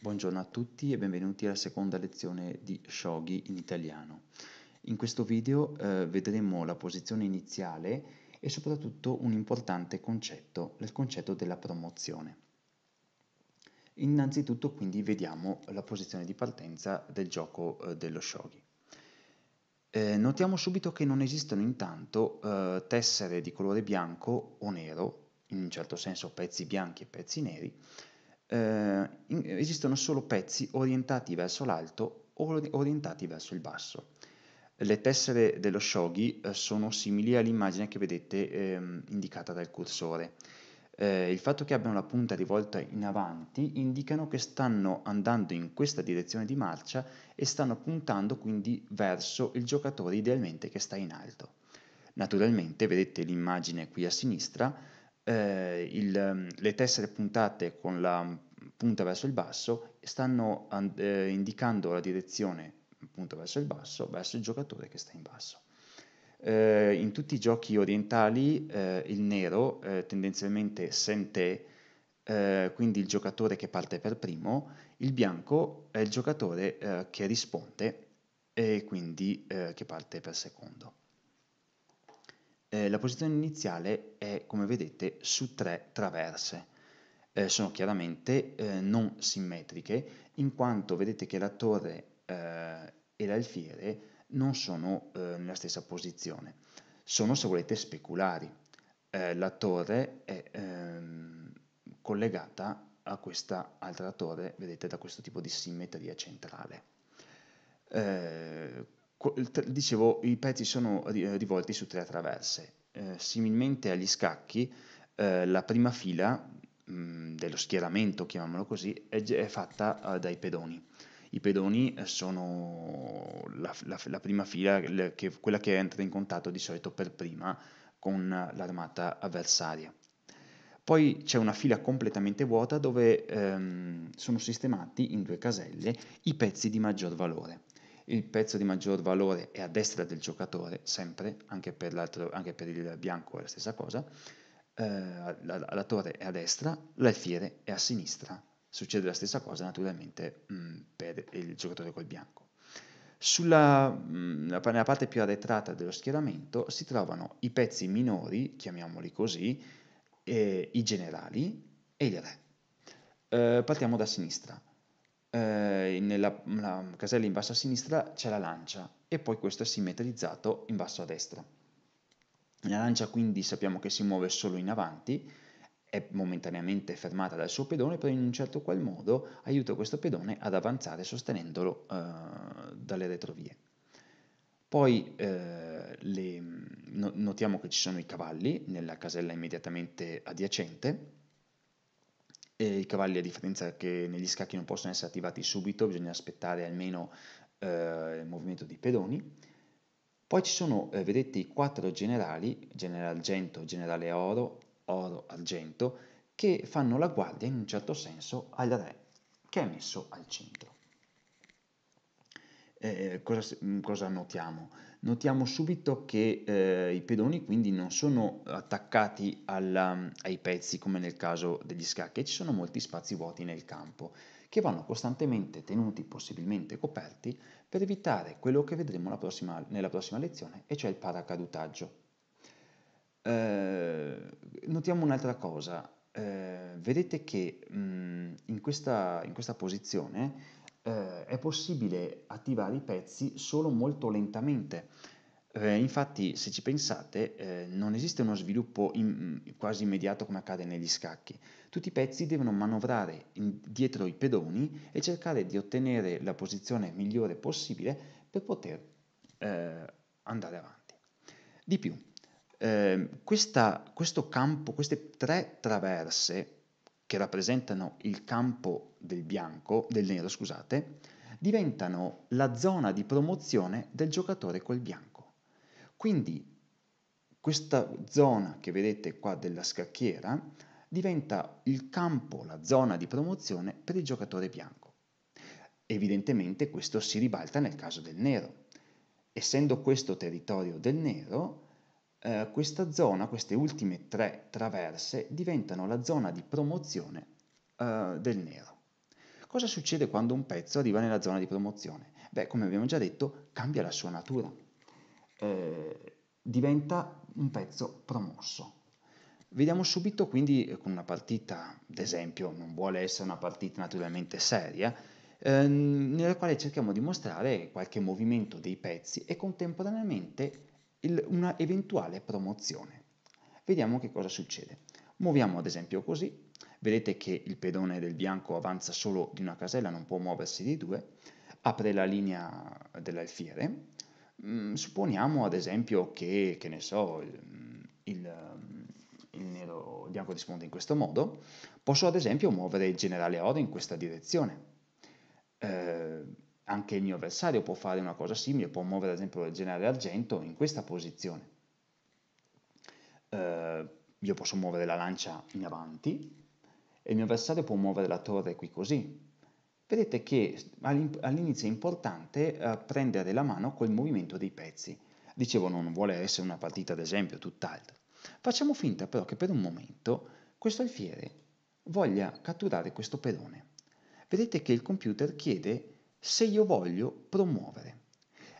Buongiorno a tutti e benvenuti alla seconda lezione di Shogi in italiano. In questo video eh, vedremo la posizione iniziale e soprattutto un importante concetto, il concetto della promozione. Innanzitutto quindi vediamo la posizione di partenza del gioco eh, dello Shogi. Eh, notiamo subito che non esistono intanto eh, tessere di colore bianco o nero, in un certo senso pezzi bianchi e pezzi neri, eh, esistono solo pezzi orientati verso l'alto o orientati verso il basso. Le tessere dello shogi eh, sono simili all'immagine che vedete eh, indicata dal cursore. Eh, il fatto che abbiano la punta rivolta in avanti indicano che stanno andando in questa direzione di marcia e stanno puntando quindi verso il giocatore idealmente che sta in alto. Naturalmente vedete l'immagine qui a sinistra, eh, il, le tessere puntate con la punta verso il basso stanno eh, indicando la direzione punta verso il basso, verso il giocatore che sta in basso. Eh, in tutti i giochi orientali eh, il nero eh, tendenzialmente sente, eh, quindi il giocatore che parte per primo, il bianco è il giocatore eh, che risponde e quindi eh, che parte per secondo. la posizione iniziale è, come vedete, su tre traverse eh, sono chiaramente eh, non simmetriche, in quanto vedete che la torre eh, e l'alfiere non sono eh, nella stessa posizione, sono se volete speculari. Eh, la torre è ehm, collegata a questa altra torre, vedete, da questo tipo di simmetria centrale. Eh, dicevo, i pezzi sono rivolti su tre traverse. similmente agli scacchi, la prima fila dello schieramento, chiamiamolo così, è, è fatta uh, dai pedoni. I pedoni eh, sono la, la, la prima fila, le, che, quella che entra in contatto di solito per prima con l'armata avversaria. Poi c'è una fila completamente vuota dove ehm, sono sistemati in due caselle i pezzi di maggior valore. Il pezzo di maggior valore è a destra del giocatore, sempre, anche per, anche per il bianco è la stessa cosa, eh, la, torre è a destra, l'alfiere è a sinistra. Succede la stessa cosa naturalmente mh, mm, per il giocatore col bianco. Sulla mh, mm, parte più arretrata dello schieramento si trovano i pezzi minori, chiamiamoli così, eh, i generali e il re. Eh, partiamo da sinistra. Eh, nella casella in basso a sinistra c'è la lancia e poi questo è simmetrizzato in basso a destra. L'arancia quindi sappiamo che si muove solo in avanti, è momentaneamente fermata dal suo pedone, però in un certo qual modo aiuta questo pedone ad avanzare sostenendolo eh, dalle retrovie. Poi eh, le, no, notiamo che ci sono i cavalli nella casella immediatamente adiacente. E I cavalli, a differenza che negli scacchi non possono essere attivati subito, bisogna aspettare almeno eh, il movimento dei pedoni poi ci sono, eh, vedete, i quattro generali, generale argento, generale oro, oro, argento, che fanno la guardia in un certo senso al re, che è messo al centro. Eh, cosa, mm, cosa, notiamo? Notiamo subito che eh, i pedoni quindi non sono attaccati alla, ai pezzi come nel caso degli scacchi, ci sono molti spazi vuoti nel campo che vanno costantemente tenuti possibilmente coperti per evitare quello che vedremo prossima, nella prossima lezione, e cioè il paracadutaggio. Eh, notiamo un'altra cosa, eh, vedete che mh, mm, in, questa, in, questa, posizione eh, è possibile attivare i pezzi solo molto lentamente, eh, infatti, se ci pensate, eh, non esiste uno sviluppo in, mm, quasi immediato come accade negli scacchi. Tutti i pezzi devono manovrare in, dietro i pedoni e cercare di ottenere la posizione migliore possibile per poter eh, andare avanti. Di più, ehm, questa, questo campo, queste tre traverse che rappresentano il campo del bianco, del nero, scusate, diventano la zona di promozione del giocatore col bianco. Quindi questa zona che vedete qua della scacchiera diventa il campo, la zona di promozione per il giocatore bianco. Evidentemente questo si ribalta nel caso del nero. Essendo questo territorio del nero, eh, questa zona, queste ultime tre traverse, diventano la zona di promozione eh, del nero. Cosa succede quando un pezzo arriva nella zona di promozione? Beh, come abbiamo già detto, cambia la sua natura eh, diventa un pezzo promosso. Vediamo subito quindi con una partita, ad esempio, non vuole essere una partita naturalmente seria, ehm, nella quale cerchiamo di mostrare qualche movimento dei pezzi e contemporaneamente il, una eventuale promozione. Vediamo che cosa succede. Muoviamo ad esempio così, vedete che il pedone del bianco avanza solo di una casella, non può muoversi di due, apre la linea dell'alfiere, Mm, supponiamo ad esempio che, che ne so, il, il, il nero il bianco risponde in questo modo, posso ad esempio muovere il generale oro in questa direzione. Eh, anche il mio avversario può fare una cosa simile, può muovere ad esempio il generale argento in questa posizione. Eh, io posso muovere la lancia in avanti e il mio avversario può muovere la torre qui così, Vedete che all'inizio è importante eh, prendere la mano col movimento dei pezzi. Dicevo, non vuole essere una partita, ad esempio, tutt'altro. Facciamo finta però che per un momento questo alfiere voglia catturare questo pedone. Vedete che il computer chiede se io voglio promuovere.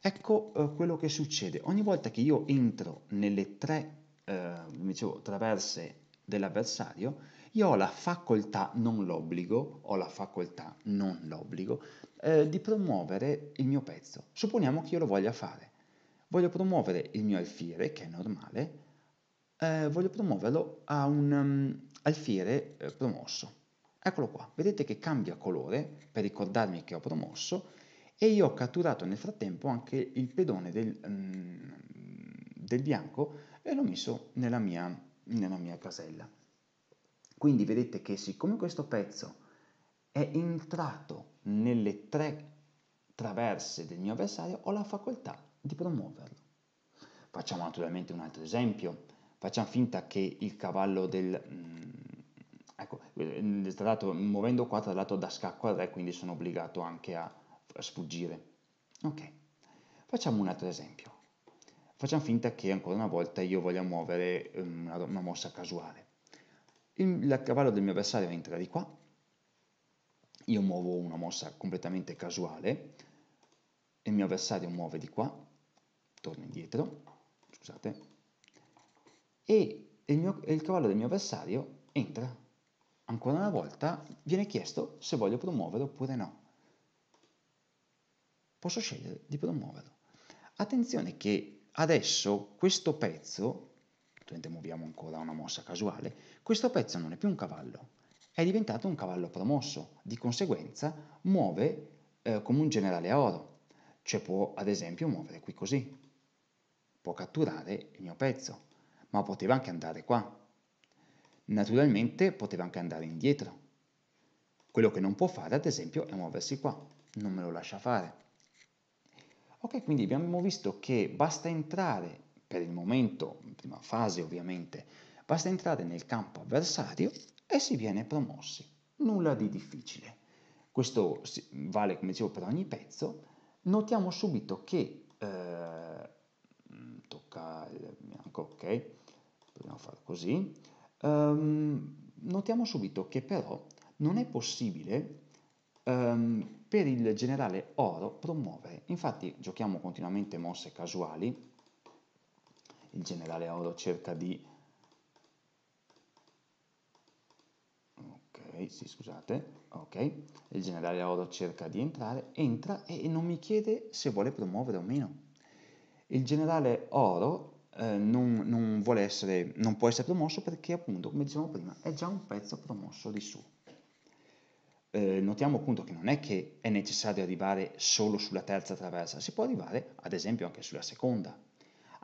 Ecco eh, quello che succede. Ogni volta che io entro nelle tre eh, dicevo, traverse dell'avversario, io ho la facoltà, non l'obbligo, ho la facoltà, non l'obbligo, eh, di promuovere il mio pezzo. Supponiamo che io lo voglia fare. Voglio promuovere il mio alfiere, che è normale, eh, voglio promuoverlo a un um, alfiere eh, promosso. Eccolo qua, vedete che cambia colore per ricordarmi che ho promosso e io ho catturato nel frattempo anche il pedone del, um, del bianco e l'ho messo nella mia, nella mia casella. Quindi vedete che siccome questo pezzo è entrato nelle tre traverse del mio avversario, ho la facoltà di promuoverlo. Facciamo naturalmente un altro esempio. Facciamo finta che il cavallo del... Mm, ecco, eh, tra l'altro muovendo qua tra l'altro da scacco al re, quindi sono obbligato anche a, a sfuggire. Ok, facciamo un altro esempio. Facciamo finta che ancora una volta io voglia muovere mm, una, una mossa casuale il, cavallo del mio avversario entra di qua, io muovo una mossa completamente casuale, il mio avversario muove di qua, torno indietro, scusate, e il, mio, il cavallo del mio avversario entra. Ancora una volta viene chiesto se voglio promuovere oppure no. Posso scegliere di promuoverlo. Attenzione che adesso questo pezzo, muoviamo ancora una mossa casuale, questo pezzo non è più un cavallo, è diventato un cavallo promosso, di conseguenza muove eh, come un generale a oro, cioè può ad esempio muovere qui così, può catturare il mio pezzo, ma poteva anche andare qua. Naturalmente poteva anche andare indietro. Quello che non può fare ad esempio è muoversi qua, non me lo lascia fare. Ok, quindi abbiamo visto che basta entrare per il momento, prima fase ovviamente, Basta entrare nel campo avversario e si viene promossi. Nulla di difficile. Questo vale, come dicevo, per ogni pezzo. Notiamo subito che... Eh, tocca il bianco, ok? Proviamo a fare così. Um, notiamo subito che però non è possibile um, per il generale oro promuovere. Infatti giochiamo continuamente mosse casuali. Il generale oro cerca di Eh, sì, scusate, ok, il generale Oro cerca di entrare, entra e non mi chiede se vuole promuovere o meno. Il generale Oro eh, non, non, vuole essere, non può essere promosso perché appunto, come dicevamo prima, è già un pezzo promosso di su. Eh, notiamo appunto che non è che è necessario arrivare solo sulla terza traversa, si può arrivare ad esempio anche sulla seconda.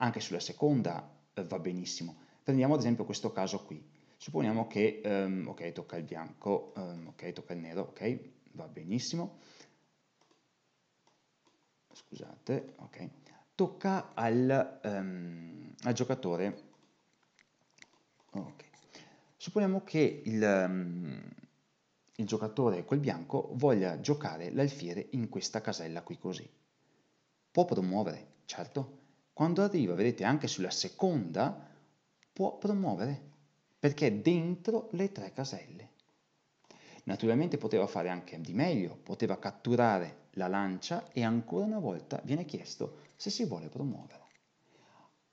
Anche sulla seconda eh, va benissimo. Prendiamo ad esempio questo caso qui Supponiamo che, um, ok, tocca il bianco, um, ok, tocca il nero, ok, va benissimo. Scusate, ok. Tocca al, um, al giocatore, ok. Supponiamo che il, il giocatore col bianco voglia giocare l'alfiere in questa casella qui così. Può promuovere, certo. Quando arriva, vedete, anche sulla seconda può promuovere perché è dentro le tre caselle. Naturalmente poteva fare anche di meglio, poteva catturare la lancia e ancora una volta viene chiesto se si vuole promuovere.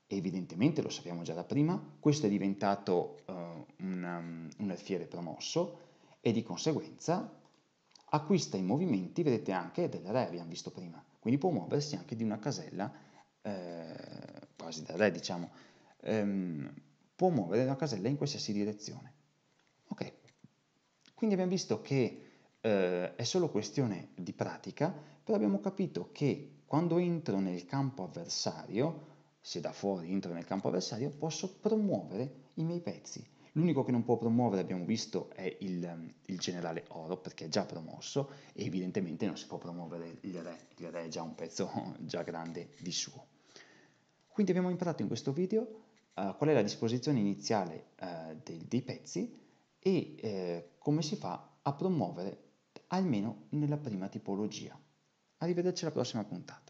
Evidentemente, lo sappiamo già da prima, questo è diventato uh, un, um, un alfiere promosso e di conseguenza acquista i movimenti, vedete anche, del re, abbiamo visto prima, quindi può muoversi anche di una casella eh, quasi da re, diciamo. Um, può muovere una casella in qualsiasi direzione. Ok, quindi abbiamo visto che eh, è solo questione di pratica, però abbiamo capito che quando entro nel campo avversario, se da fuori entro nel campo avversario, posso promuovere i miei pezzi. L'unico che non può promuovere, abbiamo visto, è il, il, generale Oro, perché è già promosso, e evidentemente non si può promuovere il re, il re è già un pezzo già grande di suo. Quindi abbiamo imparato in questo video eh, qual è la disposizione iniziale uh, eh, dei, dei, pezzi e eh, come si fa a promuovere almeno nella prima tipologia. Arrivederci alla prossima puntata.